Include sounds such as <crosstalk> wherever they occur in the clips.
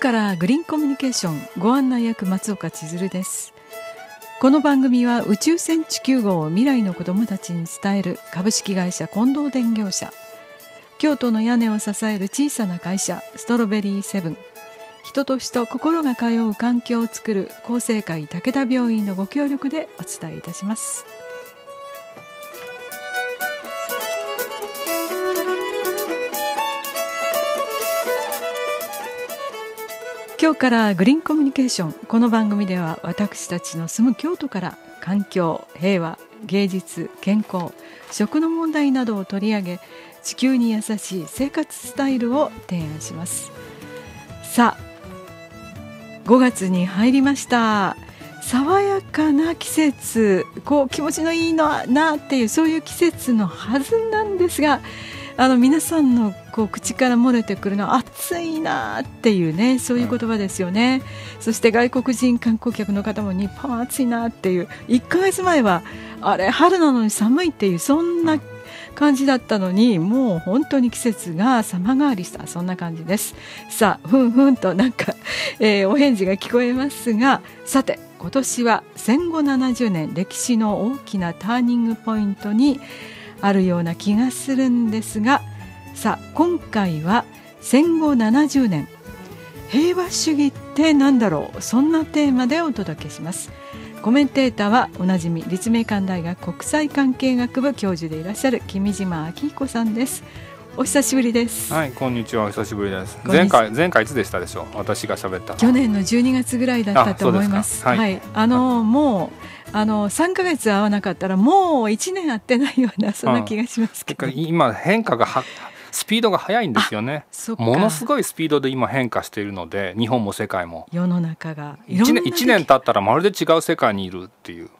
からグリーンコミュニケーションご案内役松岡千鶴ですこの番組は宇宙船地球号を未来の子どもたちに伝える株式会社近藤電業社京都の屋根を支える小さな会社ストロベリーセブン人と人心が通う環境をつくる厚生会武田病院のご協力でお伝えいたします。京からグリーンコミュニケーションこの番組では私たちの住む京都から環境平和芸術健康食の問題などを取り上げ地球に優しい生活スタイルを提案しますさあ5月に入りました爽やかな季節こう気持ちのいいのなっていうそういう季節のはずなんですがあの皆さんのこう口から漏れてくるのは暑いなっていうねそういう言葉ですよね、そして外国人観光客の方も日本は暑いなっていう1か月前はあれ春なのに寒いっていうそんな感じだったのにもう本当に季節が様変わりしたそんな感じですさあふんふんとなんか、<laughs> えー、お返事が聞こえますがさて今年は戦後70年歴史の大きなターニングポイントにあるような気がするんですがさあ今回は戦後70年平和主義って何だろうそんなテーマでお届けしますコメンテーターはおなじみ立命館大学国際関係学部教授でいらっしゃる君島明彦さんですお久しぶりです。はい、こんにちは、お久しぶりです。前回、前回いつでしたでしょう。私が喋った。去年の12月ぐらいだったと思います。すはい、はい、あの、もう、あの、三か月会わなかったら、もう一年会ってないような、そんな気がしますけど。うん、今、変化がは。スピードが速いんですよねものすごいスピードで今変化しているので日本も世界も世の中が1年 ,1 年経ったらまるで違う世界にいるっていう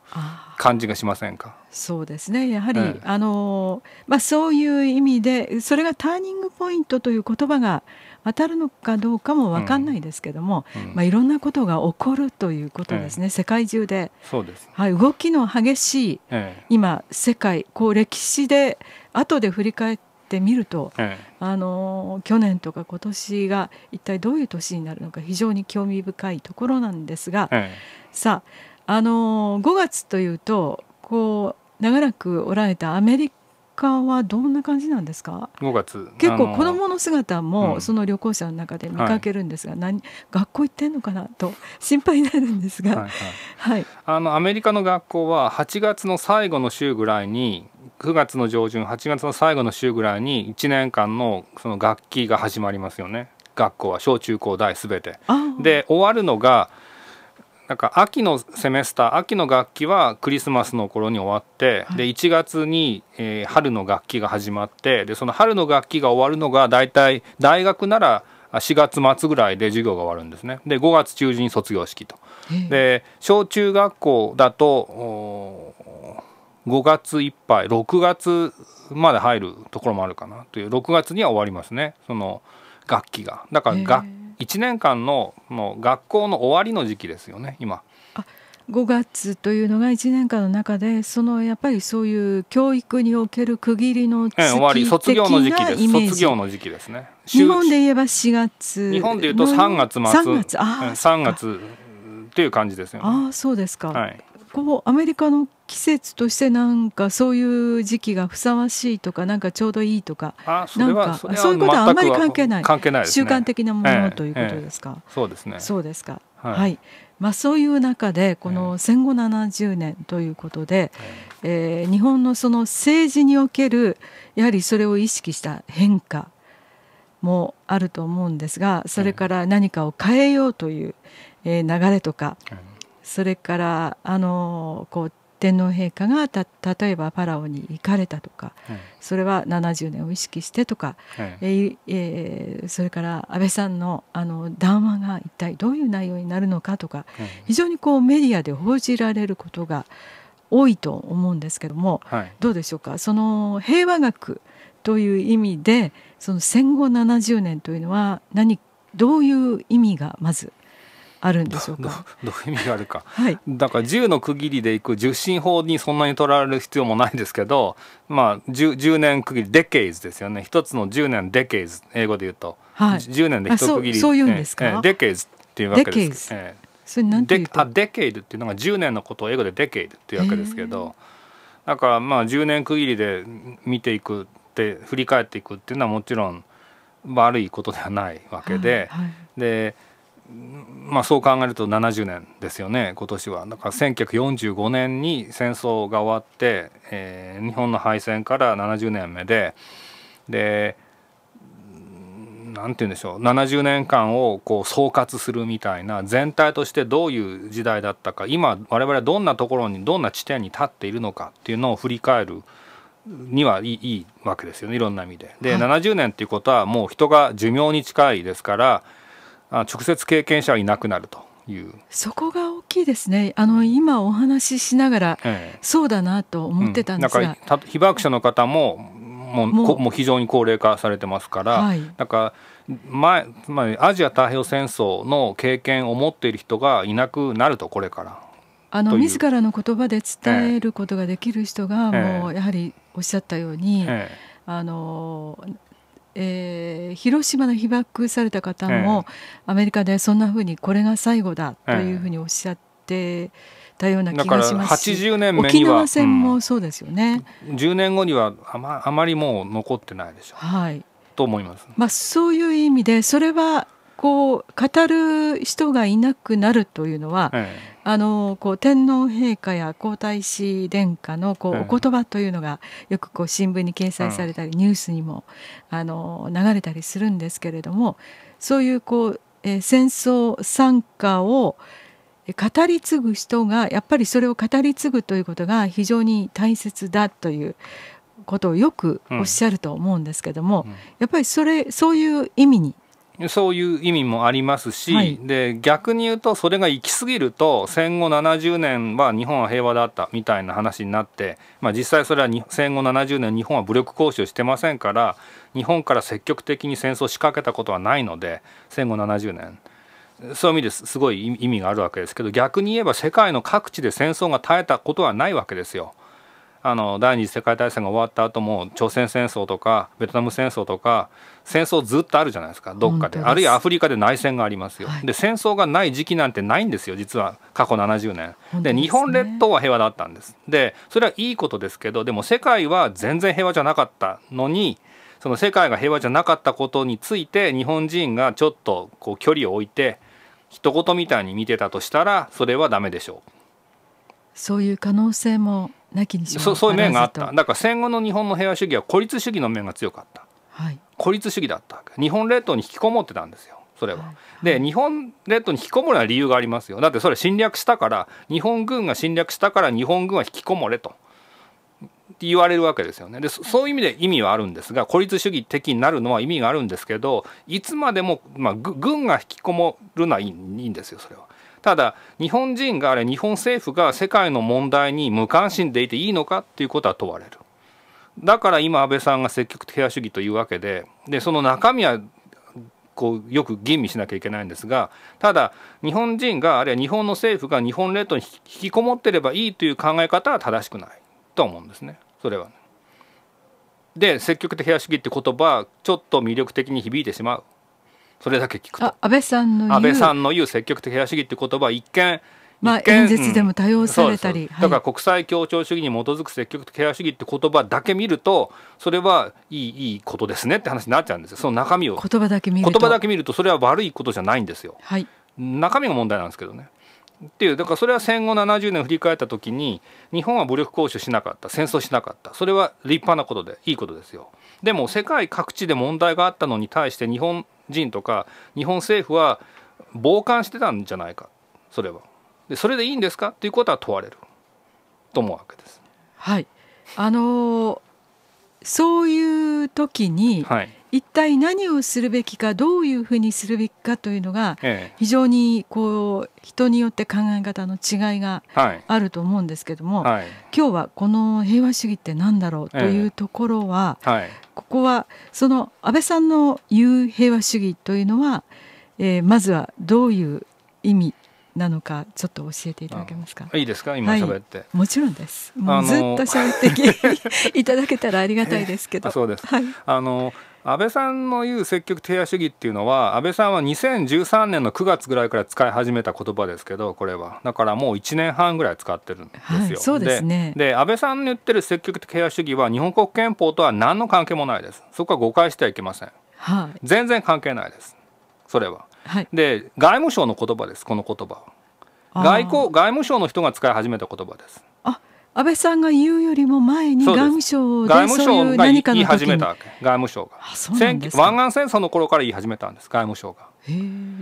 感じがしませんかそうですねやはり、あのまあ、そういう意味でそれがターニングポイントという言葉が当たるのかどうかも分かんないですけども、うんまあ、いろんなことが起こるということですね、ええ、世界中でそうです、はい、動きの激しい、え、今世界こう歴史で後で振り返ってってみると、ええ、あの去年とか今年が一体どういう年になるのか非常に興味深いところなんですが、え、さああの5月というとこう長らくおられたアメリカはどんな感じなんですか5月結構子どもの姿もその旅行者の中で見かけるんですが、うん、はい、学校行ってんのかなと心配になるんですが、はい、はいあのアメリカの学校は8月の最後の週ぐらいに9月の上旬8月の最後の週ぐらいに1年間のその学期が始まりますよね学校は小中高大すべて。で終わるのがなんか秋のセメスター秋の楽器はクリスマスの頃に終わって、で1月に、えー、春の楽器が始まってでその春の楽器が終わるのが大体大学なら4月末ぐらいで授業が終わるんですねで5月中旬に卒業式と。で小中学校だと5月いっぱい6月まで入るところもあるかなという6月には終わりますねその楽器がだからが1年間のの学校の終わりの時期ですよね今あ。5月というのが1年間の中でそのやっぱりそういう教育における区切りの月終わり卒業の時期です卒業の時期ですね日本で言えば4月日本で言うと3月末3月あ3月っていう感じですよねあそうですか、はい、こうアメリカの季節としてなんかそういう時期がふさわしいとかなんかちょうどいいとかなんかそういうことはあんまり関係ない関係ない、習慣的なものということですか、そうですねそうですか、はい、まあ、そういう中でこの戦後70年ということで、え日本のその政治におけるやはりそれを意識した変化もあると思うんですがそれから何かを変えようという、え流れとか、それからあのこう天皇陛下が例えばパラオに行かれたとか、はい、それは70年を意識してとか、はい、えー、それから安倍さんのあの談話が一体どういう内容になるのかとか、はい、非常にこうメディアで報じられることが多いと思うんですけども、どうでしょうかその平和学という意味でその戦後70年というのは何どういう意味がまずあるんでしょうか <laughs> どういう意味があるか、はい、だから10の区切りでいく受信進法にそんなにとらわれる必要もないですけど、まあ、10, 10年区切りデケイズですよね一つの10年デケイズ英語で言うと、はい、10年で一区切りそういうんですか、えー、デケイズっていうわけです、えー、それてうとデケイズっていうのが10年のことを英語でデケイズっていうわけですけど、だからまあ10年区切りで見ていくって振り返っていくっていうのはもちろん悪いことではないわけで、はいはい、でまあ、そう考えると70年ですよね今年はだから1945年に戦争が終わって、えー、日本の敗戦から70年目でで何て言うんでしょう70年間をこう総括するみたいな全体としてどういう時代だったか今我々はどんなところにどんな地点に立っているのかっていうのを振り返るにはいいいいわけですよねいろんな意味で。で、はい、70年っていうことはもう人が寿命に近いですから。直接経験者はいなくなるというそこが大きいですねあの今お話ししながら、ええ、そうだなと思ってたんですが、うん、被爆者の方ももうもう非常に高齢化されてますから、はい、だから前つまりアジア太平洋戦争の経験を持っている人がいなくなるとこれから。あの自らの言葉で伝えることができる人が、もうやはりおっしゃったように、あのえー、広島の被爆された方も、アメリカでそんなふうにこれが最後だというふうにおっしゃってたような気がしますし80年沖縄戦もそうですよね、うん、10年後にはあまあまりもう残ってないでしょう、はい、と思います、まあ、そういう意味でそれはこう語る人がいなくなるというのは、はい、あのこう天皇陛下や皇太子殿下のこう、お言葉というのがよくこう新聞に掲載されたり、ニュースにもあの流れたりするんですけれどもそういうこう、えー、戦争参加を語り継ぐ人がやっぱりそれを語り継ぐということが非常に大切だということをよくおっしゃると思うんですけども、うんうん、やっぱりそれそういう意味にそういう意味もありますし、はい、で逆に言うとそれが行き過ぎると戦後70年は日本は平和だったみたいな話になって、まあ、実際それは戦後70年日本は武力行使をしてませんから日本から積極的に戦争を仕掛けたことはないので戦後70年。そういう意味ですすごい意味があるわけですけど逆に言えば世界の各地で戦争が絶えたことはないわけですよ。あの第二次世界大戦が終わった後も朝鮮戦争とかベトナム戦争とか戦争ずっとあるじゃないですかどっかであるいはアフリカで内戦がありますよ、はい、で戦争がない時期なんてないんですよ実は過去70年で、ね、日本列島は平和だったんですでそれはいいことですけどでも世界は全然平和じゃなかったのにその世界が平和じゃなかったことについて日本人がちょっとこう距離を置いて一言みたいに見てたとしたらそれはダメでしょうそういう可能性もなきにしもそういう面があっただから戦後の日本の平和主義は孤立主義の面が強かったはい、孤立主義だったわけ日本列島に引きこもってたんですよそれは。はい、で日本列島に引きこもるのは理由がありますよだってそれ侵略したから日本軍が侵略したから日本軍は引きこもれと。言われるわけですよねでそういう意味で意味はあるんですが孤立主義的になるのは意味があるんですけどいつまでも、まあ、軍が引きこもるのはいいんですよそれは。ただ日本人があれ日本政府が世界の問題に無関心でいていいのかっていうことは問われる。だから今安倍さんが積極的平和主義というわけででその中身はこうよく吟味しなきゃいけないんですがただ日本人があるいは日本の政府が日本列島に引きこもってればいいという考え方は正しくないと思うんですねそれは、ね、で積極的平和主義って言葉ちょっと魅力的に響いてしまうそれだけ聞くと安倍さんの言う積極的平和主義って言葉は一見まあ、演説でも多用されたり、うん、だから国際協調主義に基づく積極的平和主義って言葉だけ見るとそれはいいいいことですねって話になっちゃうんですよその中身を言葉だけ見ると言葉だけ見るとそれは悪いことじゃないんですよ、はい、中身が問題なんですけどねっていうだからそれは戦後70年振り返った時に日本は武力行使しなかった戦争しなかったそれは立派なことでいいことですよでも世界各地で問題があったのに対して日本人とか日本政府は傍観してたんじゃないかそれはでそれでいいんですかということは問われると思うわけです。はいあのー、そういう時に、はい、一体何をするべきかどういうふうにするべきかというのが、ええ、非常にこう人によって考え方の違いがあると思うんですけども、はい、今日はこの平和主義って何だろうというところは、えはい、ここはその安倍さんの言う平和主義というのは、えー、まずはどういう意味なのかちょっと教えていただけますかいいですか今喋って、はい、もちろんですもうずっと喋って <laughs> いただけたらありがたいですけど、<laughs> そうです、はい、あの安倍さんの言う積極提案主義っていうのは安倍さんは2013年の9月ぐらいから使い始めた言葉ですけどこれはだからもう1年半ぐらい使ってるんですよ、はい、そうですねで安倍さんの言ってる積極提案主義は日本国憲法とは何の関係もないですそこは誤解してはいけません、はい、全然関係ないですそれははい、で外務省の言葉ですこの言葉外交外務省の人が使い始めた言葉ですあ安倍さんが言うよりも前に外務省で外務省が言い始めたわけ外務省が湾岸戦争の頃から言い始めたんです外務省が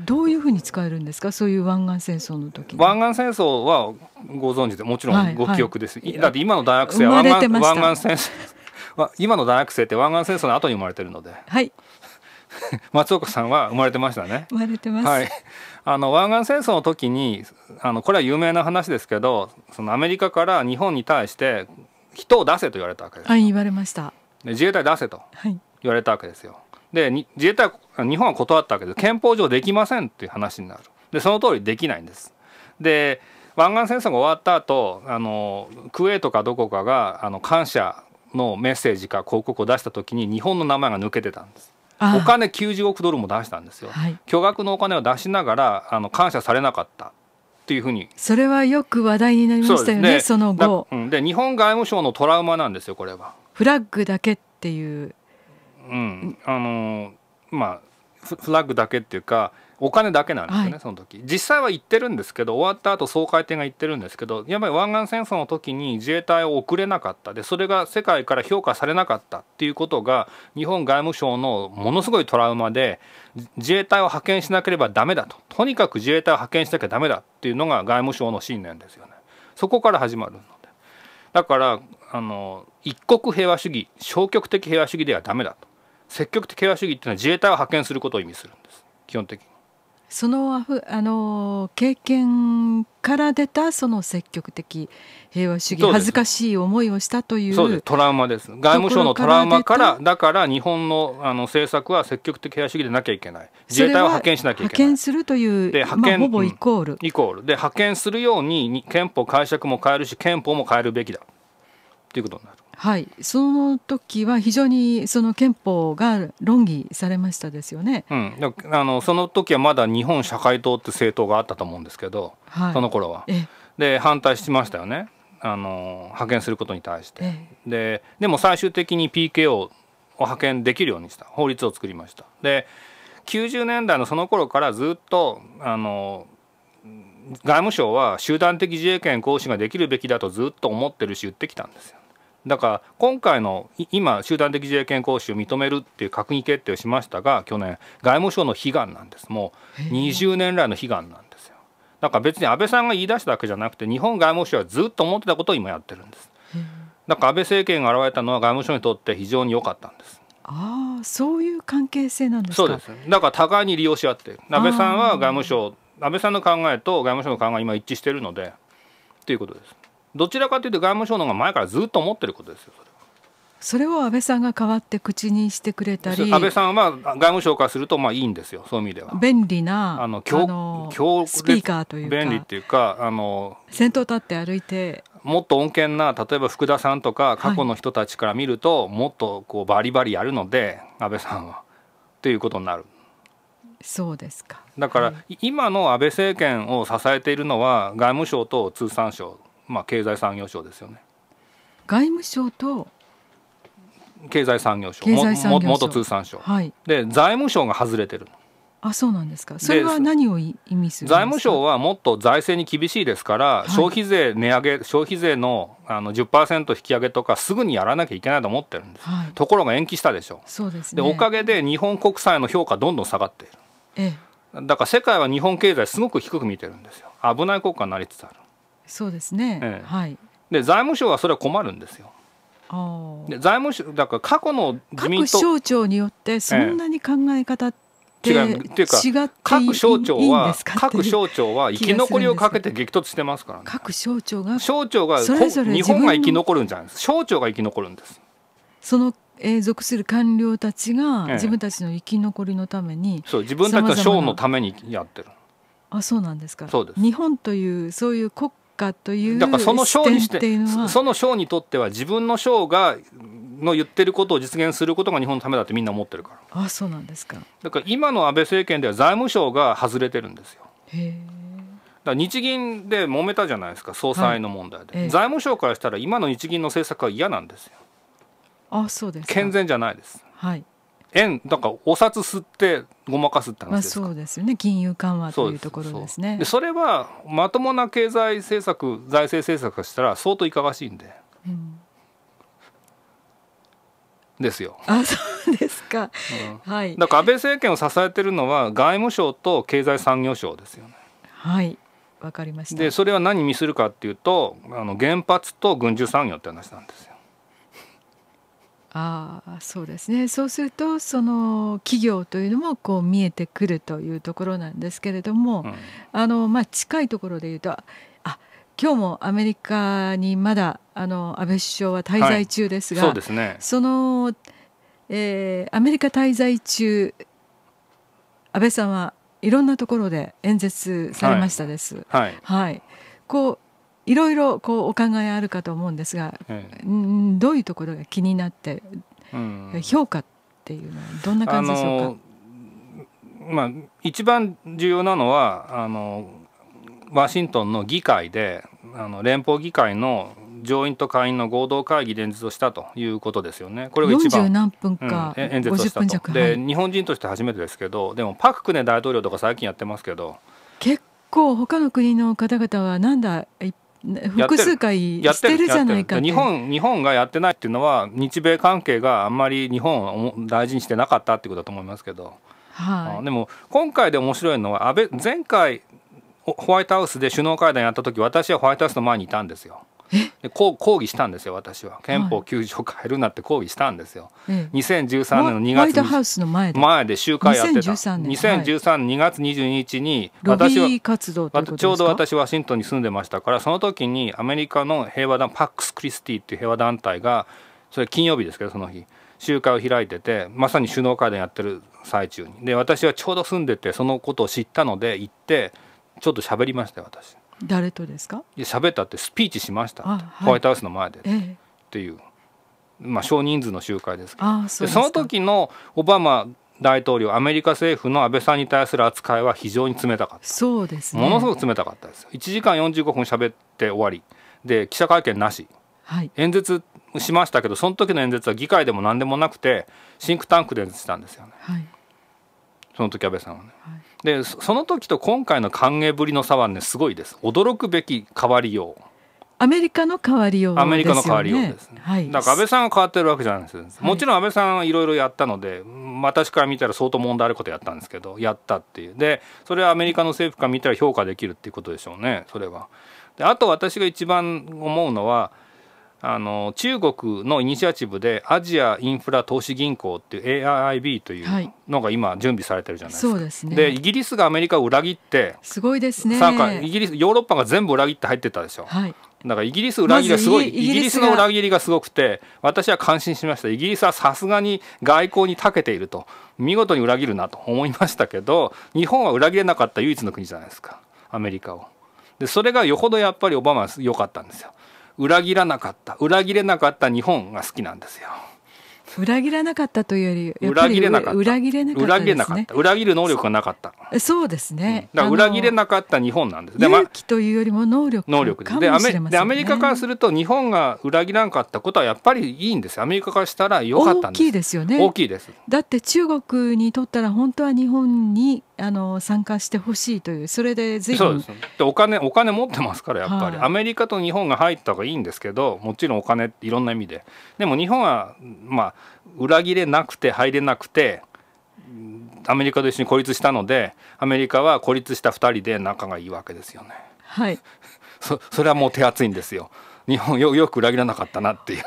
どういうふうに使えるんですかそういう湾岸戦争の時湾岸戦争はご存知でもちろんご記憶です、はいはい、だって今の大学生は湾岸戦争 <laughs> 今の大学生って湾岸戦争の後に生まれてるのではい <laughs> 松岡さんは生まれてましたね。生まれてます。はい。あの湾岸戦争の時に、あのこれは有名な話ですけど、そのアメリカから日本に対して人を出せと言われたわけです。はい、言われました。自衛隊出せと言われたわけですよ。はい、で、自衛隊日本は断ったわけです。憲法上できませんっていう話になる。で、その通りできないんです。で、湾岸戦争が終わった後、あのクウェートかどこかがあの感謝のメッセージか広告を出した時に日本の名前が抜けてたんです。お金90億ドルも出したんですよ、はい、巨額のお金を出しながらあの感謝されなかったっていうふうにそれはよく話題になりましたよねその後、うん、で日本外務省のトラウマなんですよこれはフラッグだけっていううんあのまあフラッグだけっていうかお金だけなんですよね、はい、その時実際は行ってるんですけど終わった後総会艇が行ってるんですけどやっぱり湾岸戦争の時に自衛隊を送れなかったでそれが世界から評価されなかったっていうことが日本外務省のものすごいトラウマで自衛隊を派遣しなければダメだととにかく自衛隊を派遣しなきゃダメだっていうのが外務省の信念ですよねそこから始まるのでだからあの一国平和主義消極的平和主義ではダメだと積極的平和主義っていうのは自衛隊を派遣することを意味するんです基本的に。そのあの経験から出たその積極的平和主義恥ずかしい思いをしたというトラウマです外務省のトラウマからだから日本のあの政策は積極的平和主義でなきゃいけない自衛隊を派遣しなきゃいけない派遣するというで派遣、まあ、ほぼイコール、うん、イコールで派遣するように憲法解釈も変えるし憲法も変えるべきだということになる。はいその時は非常にその憲法が論議されましたですよね、うん、あのその時はまだ日本社会党って政党があったと思うんですけど、はい、その頃は。で反対しましたよねあの派遣することに対して。ででも最終的に PKO を派遣できるようにした法律を作りました。で90年代のその頃からずっとあの外務省は集団的自衛権行使ができるべきだとずっと思ってるし言ってきたんですよ。だから今回の今集団的自衛権行使を認めるっていう閣議決定をしましたが去年外務省の悲願なんですもう20年来の悲願なんですよだから別に安倍さんが言い出したわけじゃなくて日本外務省はずっと思ってたことを今やってるんですだから安倍政権が現れたのは外務省にとって非常に良かったんですああそういう関係性なんですそうですだから互いに利用し合って安倍さんは外務省安倍さんの考えと外務省の考え今一致しているのでということですどちらかというと外務省の方が前からずっと思ってることですよそれを安倍さんが代わって口にしてくれたり安倍さんは外務省からするとまあいいんですよそういう意味では便利なあの強あのスピーカーというか便利っていうかあの先頭立って歩いてもっと穏健な例えば福田さんとか過去の人たちから見ると、はい、もっとこうバリバリやるので安倍さんはっていうことになる。そうですかだから、はい、今の安倍政権を支えているのは外務省と通産省まあ、経済産業省ですよね外務省と経済産業省元通産省、はい、で財務省が外れてるあそうなんですかそれは何を意味する財務省はもっと財政に厳しいですから、はい、消費税値上げ消費税のあの10%引き上げとかすぐにやらなきゃいけないと思ってるんです、はい、ところが延期したでしょうそうです、ね、でおかげで日本国債の評価どんどん下がっている、え、だから世界は日本経済すごく低く見てるんですよ危ない国家になりつつあるそうですね、ええ、はいで財務省はそれは困るんですよで財務省だから過去の自民党各省庁によってそんなに考え方って、ええ、違うっていうか各省庁は各省庁は生き残りをかけて激突してますからね各省庁が省庁がそれぞれ日本が生き残るんじゃないですか省庁が生き残るんですそのえー、属する官僚たちが自分たちの生き残りのために、ええ、そう自分たちの省のためにやってるあそうなんですか日本というそういう国かというだからその章にしてその章にとっては自分の章がの言ってることを実現することが日本のためだってみんな思ってるからあそうなんですかだから今の安倍政権では財務省が外れてるんですよへだ日銀で揉めたじゃないですか総裁の問題で、はい、財務省からしたら今の日銀の政策は嫌なんですよあそうです健全じゃないですはい円んかお札吸ってごまかすって話ですそうですよね金融緩和というところですねそれはまともな経済政策財政政策がしたら相当いかがしいんで、うん、ですよあそうですか、うん、はいだから安倍政権を支えてるのは外務省と経済産業省ですよねはいわかりましたでそれは何にするかっていうとあの原発と軍需産業って話なんですあそうですねそうするとその企業というのもこう見えてくるというところなんですけれども、うん、あのまあ、近いところで言うとあ今日もアメリカにまだあの安倍首相は滞在中ですが、はい、そすね、その、えー、アメリカ滞在中安倍さんはいろんなところで演説されましたです。はい、はいはい、こういろいろこうお考えあるかと思うんですが、ええ、どういうところが気になって、うん、評価っていうのはどんな感じでしょうかまあ、一番重要なのはあのワシントンの議会であの連邦議会の上院と下院の合同会議連日をしたということですよね。これが一番何分か、うん、演説をしたと。で、はい、日本人として初めてですけど、でもパククネ大統領とか最近やってますけど。結構他の国の方々はなんだ一複数回してるじゃないか日本日本がやってないっていうのは日米関係があんまり日本を大事にしてなかったっていうことだと思いますけど、はい、でも今回で面白いのは安倍前回ホワイトハウスで首脳会談やった時私はホワイトハウスの前にいたんですよ。こう抗議したんですよ私は憲法9条変えるなって抗議したんですよ、はい、2013年の2月前で前で集会やってた2013年 ,2013 年2月22日に私はちょうど私ワシントンに住んでましたからその時にアメリカの平和団パックス・クリスティっていう平和団体がそれ金曜日ですけどその日集会を開いててまさに首脳会談やってる最中にで私はちょうど住んでてそのことを知ったので行ってちょっと喋りましたよ私。誰とですかいや喋ったってスピーチしましたホワイトハウスの前で、っていう、まあ、少人数の集会ですけどそその時のオバマ大統領アメリカ政府の安倍さんに対する扱いは非常に冷たかったそうです、ね、ものすごく冷たかったです1時間45分喋って終わりで記者会見なし、はい、演説しましたけどその時の演説は議会でも何でもなくてシンクタンクで演説したんですよね、はい、その時安倍さんはね、はい、でその時と今回の歓迎ぶりの差はねすごいです驚くべき変わりようアメリカの変わりよう、アメリカの変わりようですね、はい、だから安倍さんが変わってるわけじゃないです、はい、もちろん安倍さんはいろいろやったので私から見たら相当問題あることやったんですけどやったっていうでそれはアメリカの政府から見たら評価できるっていうことでしょうねそれはであと私が一番思うのはあの中国のイニシアチブでアジアインフラ投資銀行っていう AIIB というのが今準備されてるじゃないですか、はい、そうですね、でイギリスがアメリカを裏切ってすごいですねイギリスヨーロッパが全部裏切って入ってたでしょ、はい、だからイギリス裏切りがすごい、イギリスの裏切りがすごくて私は感心しましたイギリスはさすがに外交に長けていると見事に裏切るなと思いましたけど日本は裏切れなかった唯一の国じゃないですかアメリカを。でそれがよほどやっぱりオバマは良かったんですよ。裏切らなかった裏切れなかった日本が好きなんですよ。裏切らなかったというより裏切れなかった裏切れなかった、ね、裏切る能力がなかったそうですね、うん、だから裏切れなかった日本なんですで勇気というよりも能力能力で、アメリカからすると日本が裏切らなかったことはやっぱりいいんですアメリカからしたらよかったんです大きいですよね大きいですだって中国にとったら本当は日本にあの参加してほしいというそれで随分そうですお金お金持ってますからやっぱり、はい、アメリカと日本が入った方がいいんですけどもちろんお金いろんな意味ででも日本はまあ裏切れなくて入れなくてアメリカと一緒に孤立したのでアメリカは孤立した2人で仲がいいわけですよね。はい、<laughs> そそれはもう手厚いんですよ。日本よよく裏切らなかったなっていう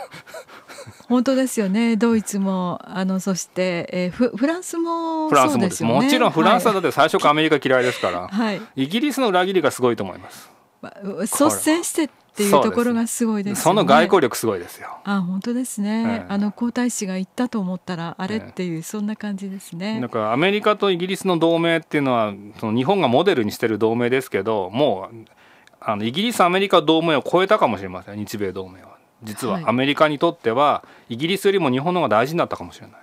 本当ですよねドイツもあのそして、えー、フフランスも、ね、フランスもですもちろんフランスはだって最初からアメリカ嫌いですから、はい、イギリスの裏切りがすごいと思います。まあ、率先してっていうところがすごいです、ね、その外交力すごいですよあ本当ですね、うん、あの皇太子が行ったと思ったらあれっていう、そんな感じですねだからアメリカとイギリスの同盟っていうのはその日本がモデルにしてる同盟ですけどもうあのイギリスアメリカ同盟を超えたかもしれません日米同盟は実はアメリカにとっては、イギリスよりも日本の方が大事になったかもしれない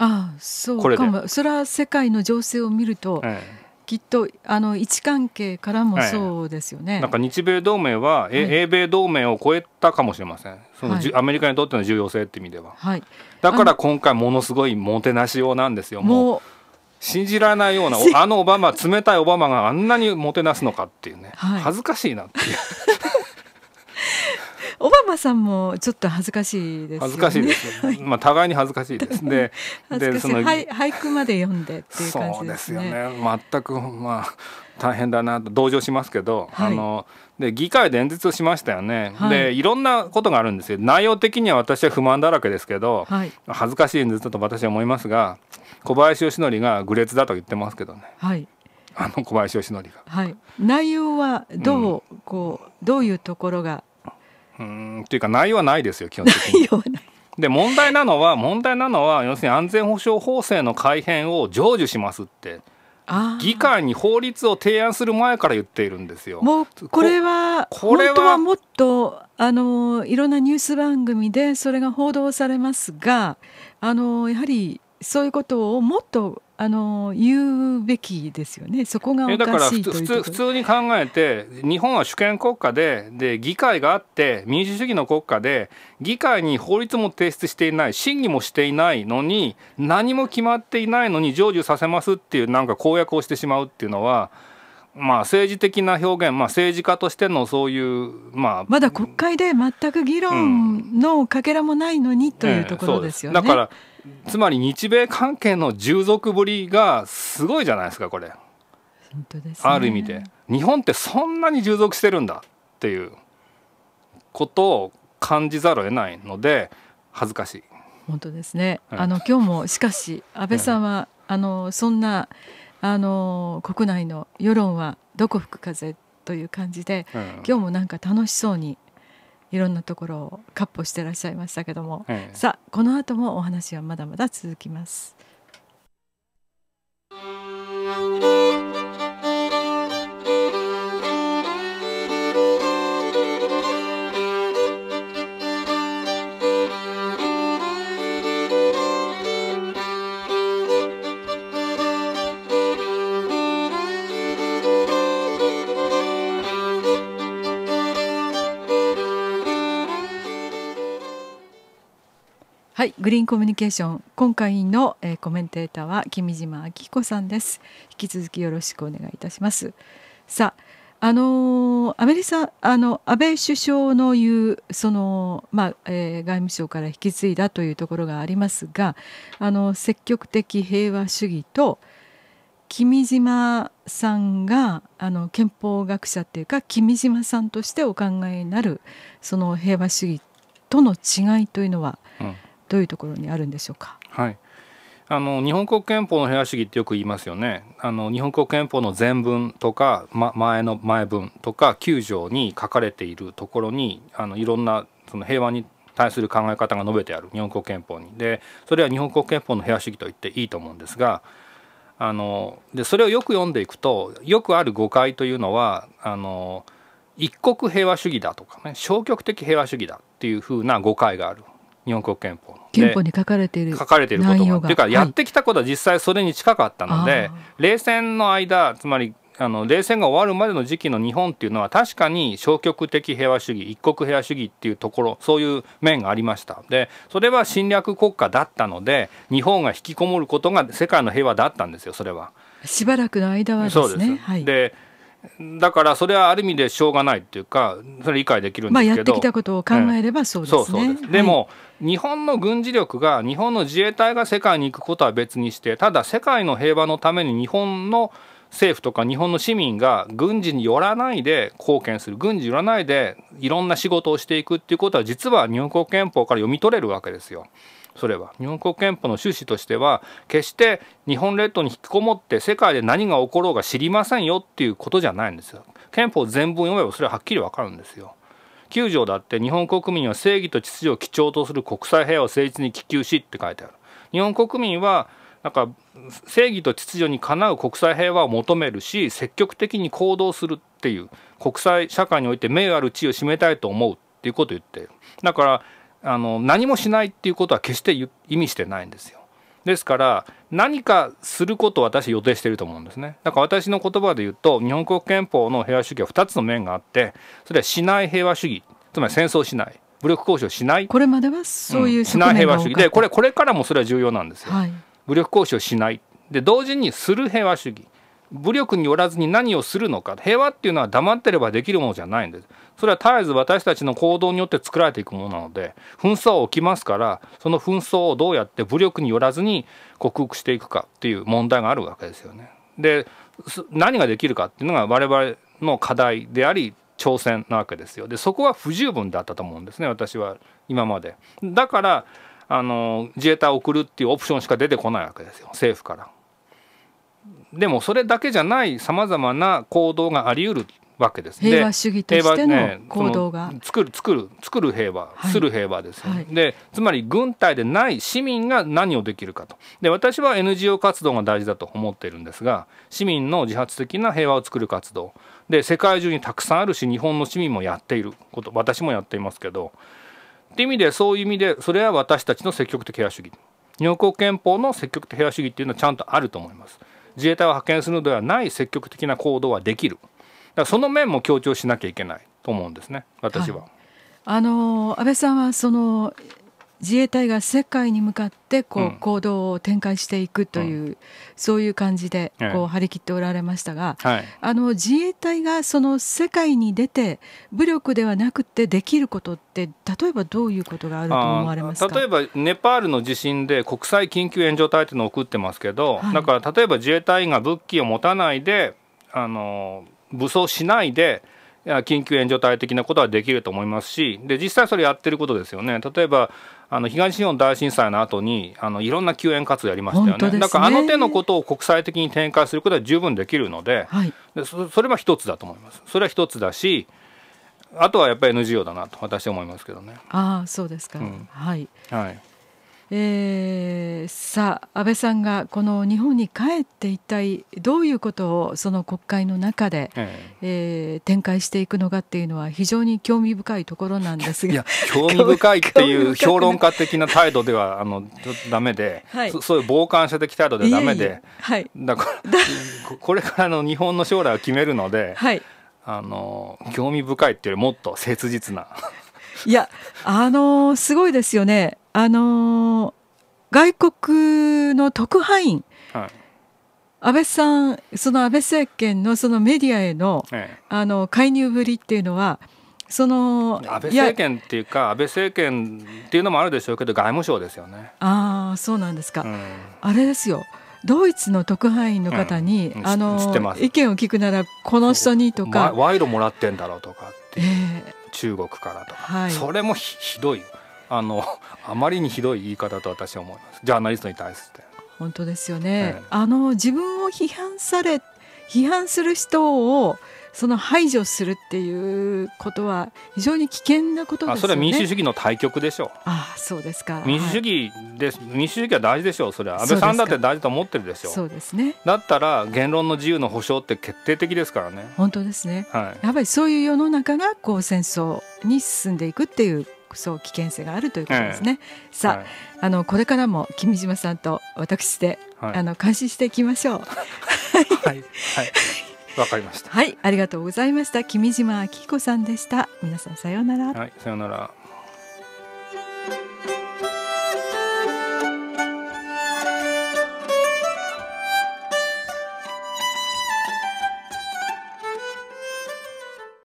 ああそうかもそれは世界の情勢を見ると、ええきっとあの位置関係からもそうですよね、はい、なんか日米同盟は、英米同盟を超えたかもしれませんその、はい、アメリカにとっての重要性って意味では、はい、だから今回ものすごいもてなしようなんですよもう信じられないようなあのオバマ冷たいオバマがあんなにもてなすのかっていうね、はい、恥ずかしいなっていうオバマさんもちょっと恥ずかしいです、ね、恥ずかしいです、ね、<laughs> まあ互いに恥ずかしいですで <laughs> でその俳句まで読んでっていう感じですね。そうですよね全くまあ大変だなと同情しますけど、はい、あので議会で演説をしましたよね、はい、でいろんなことがあるんですよ内容的には私は不満だらけですけど、はい、恥ずかしい演説だと私は思いますが小林義則が愚劣だと言ってますけどね。はいあの小林義則が、はい、内容はどう、うん、こうどういうところがうんというか内容はないですよ基本的に。はで問題なのは問題なのは要するに安全保障法制の改変を成就しますって議会に法律を提案する前から言っているんですよ。もうこれはこれはもっとあのいろんなニュース番組でそれが報道されますがあのやはりそういうことをもっとあの言うべきですよね、そこがだから普通普通に考えて、日本は主権国家でで、議会があって、民主主義の国家で、議会に法律も提出していない、審議もしていないのに、何も決まっていないのに、成就させますっていう、なんか公約をしてしまうっていうのは、まあ、政治的な表現、まあ、政治家としてのそういう、まあ、まだ国会で全く議論のかけらもないのにというところですよね。うんええ、だからつまり日米関係の従属ぶりがすごいじゃないですかこれ本当です、ね、ある意味で日本ってそんなに従属してるんだっていうことを感じざるを得ないので恥ずかしい本当ですね、あの今日もしかし安倍さんは、あのそんなあの国内の世論はどこ吹く風という感じで、うん、今日もなんか楽しそうにいろんなところを割歩してらっしゃいましたけども、ええ、さあこの後もお話はまだまだ続きます。はい、グリーンコミュニケーション今回の、えー、コメンテーターは君島明彦さんです引き続きよろしくお願いいたしますさああのー、アメリカあの安倍首相の言うその、まあえー、外務省から引き継いだというところがありますがあの積極的平和主義と君島さんがあの憲法学者っていうか君島さんとしてお考えになるその平和主義との違いというのは、うんどういうところにあるんでしょうか。はいあの日本国憲法の平和主義ってよく言いますよねあの日本国憲法の前文とか、ま、前の前文とか9条に書かれているところにあのいろんなその平和に対する考え方が述べてある日本国憲法にでそれは日本国憲法の平和主義と言っていいと思うんですがあのでそれをよく読んでいくとよくある誤解というのはあの一国平和主義だとかね消極的平和主義だっていうふうな誤解がある日本国憲法憲法に書かれている書かれていることがというか、やってきたことは実際それに近かったので冷戦の間つまりあの冷戦が終わるまでの時期の日本っていうのは確かに消極的平和主義一国平和主義っていうところそういう面がありましたでそれは侵略国家だったので日本が引きこもることが世界の平和だったんですよそれは。しばらくの間はですね。で、はいだからそれはある意味でしょうがないっていうかそれ理解できるんですけど、まあ、やってきたことを考えればそうですね、うん、そうそうですでも、はい、日本の軍事力が日本の自衛隊が世界に行くことは別にしてただ世界の平和のために日本の政府とか日本の市民が軍事によらないで貢献する軍事によらないでいろんな仕事をしていくっていうことは実は日本国憲法から読み取れるわけですよ。それは日本国憲法の趣旨としては決して日本列島に引きこもって世界で何が起ころうが知りませんよっていうことじゃないんですよ憲法全文読めばそれははっきりわかるんですよ9条だって日本国民は正義と秩序を基調とする国際平和を誠実に希求しって書いてある日本国民はなんか正義と秩序にかなう国際平和を求めるし積極的に行動するっていう国際社会において名誉ある地位を占めたいと思うっていうことを言ってるだからあの何もしないっていうことは決して意味してないんですよ。ですから何かすることを私予定していると思うんですねだから私の言葉で言うと日本国憲法の平和主義は2つの面があってそれはしない平和主義つまり戦争しない武力行使をしないこれまではそういう、うん、しない平和主義でこれこれからもそれは重要なんですよ、はい、武力行使をしないで同時にする平和主義武力によらずに何をするのか平和っていうのは黙ってればできるものじゃないんですそれは絶えず私たちの行動によって作られていくものなので紛争は起きますからその紛争をどうやって武力によらずに克服していくかっていう問題があるわけですよね。で何ができるかっていうのが我々の課題であり挑戦なわけですよ。でそこは不十分だったと思うんですね私は今まで。だからあの自衛隊を送るっていうオプションしか出てこないわけですよ政府から。でもそれだけじゃないさまざまな行動があり得るわけです平和主義としての行動が、ね、作る作る作る平和、はい、する平和ですね、はい、でつまり軍隊でない市民が何をできるかとで私は NGO 活動が大事だと思っているんですが市民の自発的な平和を作る活動で世界中にたくさんあるし日本の市民もやっていること私もやっていますけどって意味でそういう意味でそれは私たちの積極的平和主義日本国憲法の積極的平和主義っていうのはちゃんとあると思います。自衛隊を派遣するのではない積極的な行動はできるだからその面も強調しなきゃいけないと思うんですね私は。はいあの安倍さんはその自衛隊が世界に向かってこう行動を展開していくという、うん、そういう感じでこう張り切っておられましたが、はい、あの自衛隊がその世界に出て武力ではなくてできることって例えばどういうことがあると思われますか例えばネパールの地震で国際緊急援助隊というのを送ってますけど、はい、だから例えば自衛隊員が武器を持たないであの武装しないで緊急援助隊的なことはできると思いますしで実際それやってることですよね。例えばあの東日本大震災の後にあのいろんな救援活動やりましたよね、ね、だからあの手のことを国際的に展開することは十分できるのではい、でそそれは一つだと思いますそれは一つだしあとはやっぱり NGO だなと私は思いますけどねああそうですか、うん、はい、はいえー、さあ安倍さんがこの日本に帰って一体どういうことをその国会の中で、えええー、展開していくのかっていうのは非常に興味深いところなんですが興味深いっていう評論家的な態度では <laughs> あのダメで、はい、そそういう傍観者的態度ではダメでいえはい、だから <laughs> これからの日本の将来を決めるので、<laughs> はい、あの興味深いっていうよりもっと切実ないやあのすごいですよねあの外国の特派員、はい安倍さんその安倍政権のそのメディアへのええ、あの介入ぶりっていうのはその安倍政権っていうか安倍政権っていうのもあるでしょうけど外務省ですよね。ああそうなんですか、うん、あれですよドイツの特派員の方に、うん、あの意見を聞くならこの人にとか賄賂もらってんだろうとかって、えー、中国からとか、はい、それもひどい。あの <laughs> あまりにひどい言い方と私は思いますジャーナリストに対して本当ですよね、ええ、あの自分を批判され批判する人をその排除するっていうことは非常に危険なことですよ、ね、それは民主主義の対極でしょうあそうですか民主主義です、はい、民主主義は大事でしょうそれは安倍さんだって大事と思ってるでしょうそうですねだったら言論の自由の保障って決定的ですからね本当ですね、はい、やっぱりそういう世の中がこう戦争に進んでいくっていうそう危険性があるということですね。えー、さあ、はい、あのこれからも君島さんと私で、はい、あの監視していきましょう。<laughs> はい。わ、かりました。はい、ありがとうございました。君島明子さんでした。皆さんさようなら。はい、さようなら。